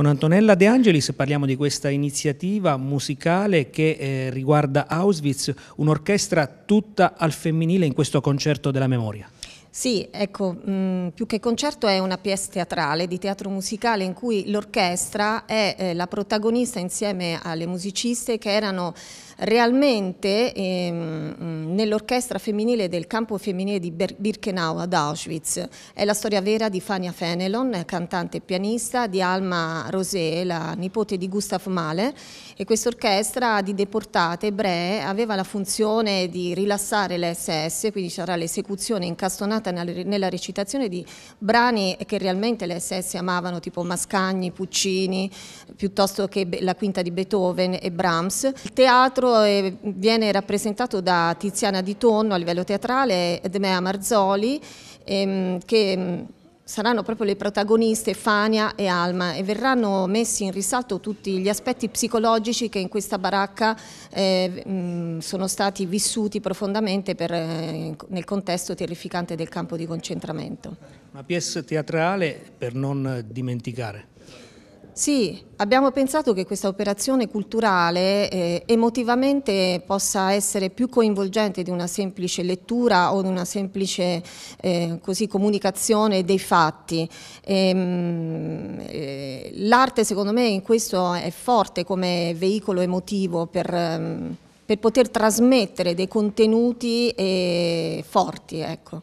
Con Antonella De Angelis parliamo di questa iniziativa musicale che eh, riguarda Auschwitz, un'orchestra tutta al femminile in questo concerto della memoria. Sì, ecco, mh, mm, più che concerto è una pièce teatrale di teatro musicale in cui l'orchestra è eh, la protagonista insieme alle musiciste che erano realmente ehm, mm, nell'orchestra femminile del campo femminile di Birkenau ad Auschwitz. È la storia vera di Fania Fenelon, cantante e pianista, di Alma Rosé, la nipote di Gustav Mahler e questa orchestra di deportate ebree aveva la funzione di rilassare le SS, quindi c'era l'esecuzione incastonata impegnata nella recitazione di brani che realmente le SS amavano, tipo Mascagni, Puccini, piuttosto che la quinta di Beethoven e Brahms. Il teatro eh, viene rappresentato da Tiziana Di Tonno a livello teatrale, Edmea Marzoli, ehm, che mm, saranno proprio le protagoniste Fania e Alma e verranno messi in risalto tutti gli aspetti psicologici che in questa baracca eh, mh, mm, sono stati vissuti profondamente per, eh, nel contesto terrificante del campo di concentramento. Una pièce teatrale per non dimenticare. Sì, abbiamo pensato che questa operazione culturale eh, emotivamente possa essere più coinvolgente di una semplice lettura o di una semplice eh, così, comunicazione dei fatti. Ehm, eh, L'arte secondo me in questo è forte come veicolo emotivo per, ehm, per poter trasmettere dei contenuti eh, forti. Ecco.